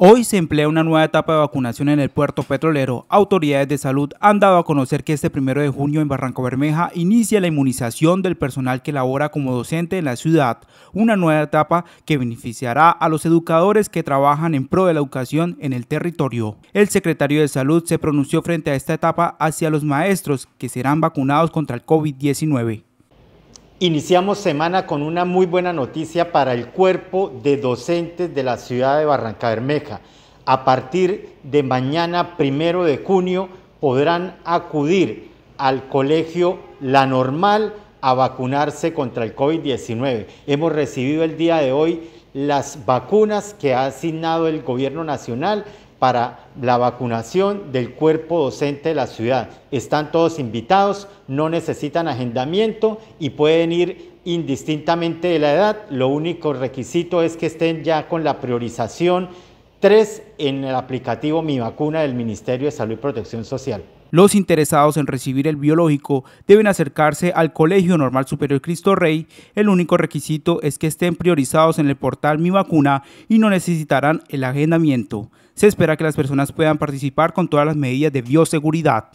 Hoy se emplea una nueva etapa de vacunación en el puerto petrolero. Autoridades de salud han dado a conocer que este primero de junio en Barranco Bermeja inicia la inmunización del personal que labora como docente en la ciudad, una nueva etapa que beneficiará a los educadores que trabajan en pro de la educación en el territorio. El secretario de salud se pronunció frente a esta etapa hacia los maestros que serán vacunados contra el COVID-19. Iniciamos semana con una muy buena noticia para el cuerpo de docentes de la ciudad de Barranca Bermeja. A partir de mañana, primero de junio, podrán acudir al colegio La Normal a vacunarse contra el COVID-19. Hemos recibido el día de hoy las vacunas que ha asignado el gobierno nacional para la vacunación del cuerpo docente de la ciudad. Están todos invitados, no necesitan agendamiento y pueden ir indistintamente de la edad. Lo único requisito es que estén ya con la priorización tres en el aplicativo Mi Vacuna del Ministerio de Salud y Protección Social. Los interesados en recibir el biológico deben acercarse al Colegio Normal Superior Cristo Rey. El único requisito es que estén priorizados en el portal Mi Vacuna y no necesitarán el agendamiento. Se espera que las personas puedan participar con todas las medidas de bioseguridad.